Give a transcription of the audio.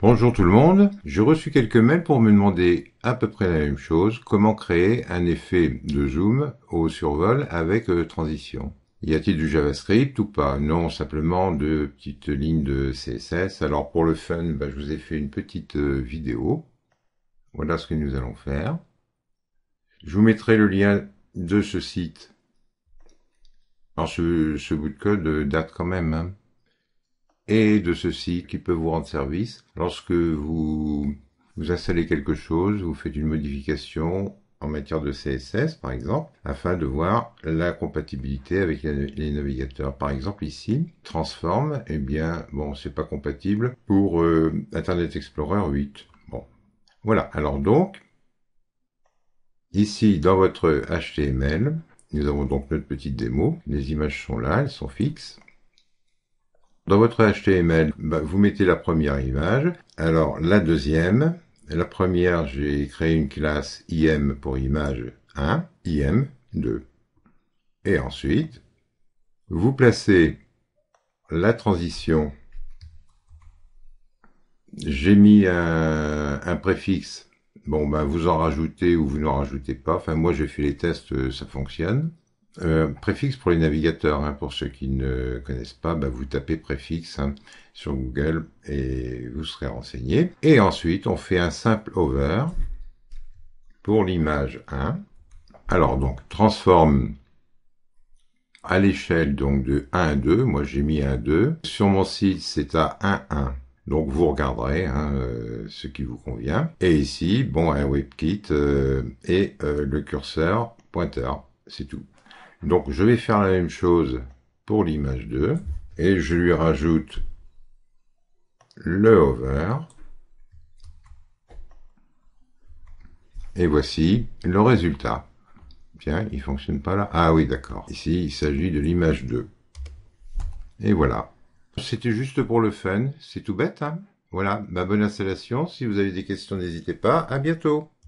Bonjour tout le monde, j'ai reçu quelques mails pour me demander à peu près la même chose, comment créer un effet de zoom au survol avec euh, transition. Y a-t-il du JavaScript ou pas Non, simplement deux petites lignes de CSS. Alors pour le fun, bah, je vous ai fait une petite euh, vidéo. Voilà ce que nous allons faire. Je vous mettrai le lien de ce site. Alors ce, ce bout de code euh, date quand même. Hein et de ceci qui peut vous rendre service lorsque vous, vous installez quelque chose, vous faites une modification en matière de CSS par exemple, afin de voir la compatibilité avec les navigateurs. Par exemple ici, Transform, eh bien bon, c'est pas compatible pour euh, Internet Explorer 8. Bon, voilà. Alors donc, ici dans votre HTML, nous avons donc notre petite démo. Les images sont là, elles sont fixes. Dans votre HTML, bah, vous mettez la première image. Alors la deuxième, la première, j'ai créé une classe im pour image 1, im 2. Et ensuite, vous placez la transition. J'ai mis un, préfixe. Bon, ben, vous en rajoutez ou vous n'en rajoutez pas. Enfin, moi, j'ai fait les tests, euh, ça fonctionne. Euh, préfixe pour les navigateurs, hein, pour ceux qui ne connaissent pas, bah, vous tapez préfixe hein, sur Google et vous serez renseigné. Et ensuite, on fait un simple over pour l'image 1. Alors donc, transforme à l'échelle donc de 1 à 2. Moi, j'ai mis 1 à 2. Sur mon site, c'est à 1 1. Donc vous regarderez hein, euh, ce qui vous convient. Et ici, bon, un WebKit euh, et le curseur pointeur. C'est tout. Donc je vais faire la même chose pour l'image 2 et je lui rajoute le hover. Et voici le résultat. Bien, il ne fonctionne pas là. Ah oui, d'accord. Ici, il s'agit de l'image 2. Et voilà. C'était juste pour le fun. C'est tout bête. Hein voilà, ma bah, bonne installation. Si vous avez des questions, n'hésitez pas. À bientôt.